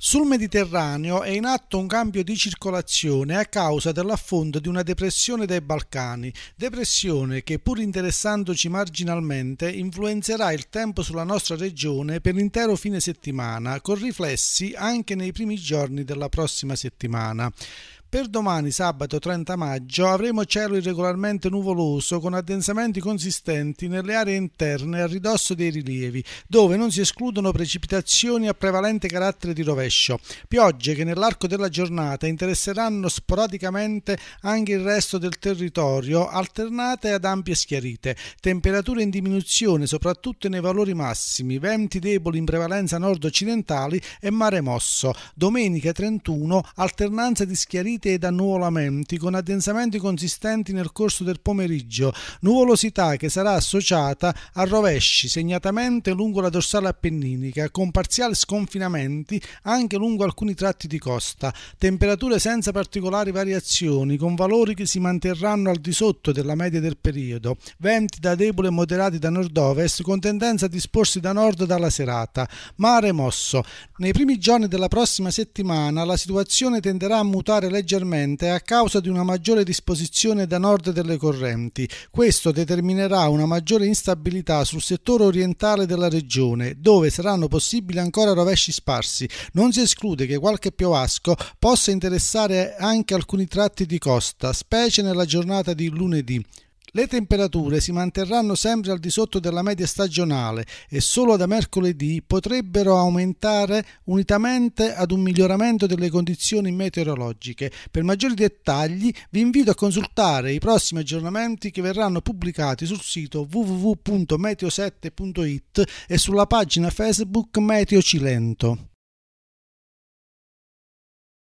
Sul Mediterraneo è in atto un cambio di circolazione a causa dell'affondo di una depressione dai Balcani, depressione che pur interessandoci marginalmente influenzerà il tempo sulla nostra regione per l'intero fine settimana, con riflessi anche nei primi giorni della prossima settimana. Per domani, sabato 30 maggio, avremo cielo irregolarmente nuvoloso con addensamenti consistenti nelle aree interne a ridosso dei rilievi, dove non si escludono precipitazioni a prevalente carattere di rovescio. Piogge che nell'arco della giornata interesseranno sporadicamente anche il resto del territorio, alternate ad ampie schiarite. Temperature in diminuzione, soprattutto nei valori massimi, venti deboli in prevalenza nord-occidentali e mare mosso. Domenica 31, alternanza di schiarite sentite da nuvolamenti con addensamenti consistenti nel corso del pomeriggio, nuvolosità che sarà associata a rovesci, segnatamente lungo la dorsale appenninica, con parziali sconfinamenti anche lungo alcuni tratti di costa, temperature senza particolari variazioni, con valori che si manterranno al di sotto della media del periodo, venti da debole e moderati da nord-ovest, con tendenza a disporsi da nord dalla serata, mare mosso. Nei primi giorni della prossima settimana la situazione tenderà a mutare leggermente leggermente a causa di una maggiore disposizione da nord delle correnti. Questo determinerà una maggiore instabilità sul settore orientale della regione, dove saranno possibili ancora rovesci sparsi. Non si esclude che qualche piovasco possa interessare anche alcuni tratti di costa, specie nella giornata di lunedì. Le temperature si manterranno sempre al di sotto della media stagionale e solo da mercoledì potrebbero aumentare unitamente ad un miglioramento delle condizioni meteorologiche. Per maggiori dettagli vi invito a consultare i prossimi aggiornamenti che verranno pubblicati sul sito www.meteosette.it e sulla pagina Facebook Meteo Cilento.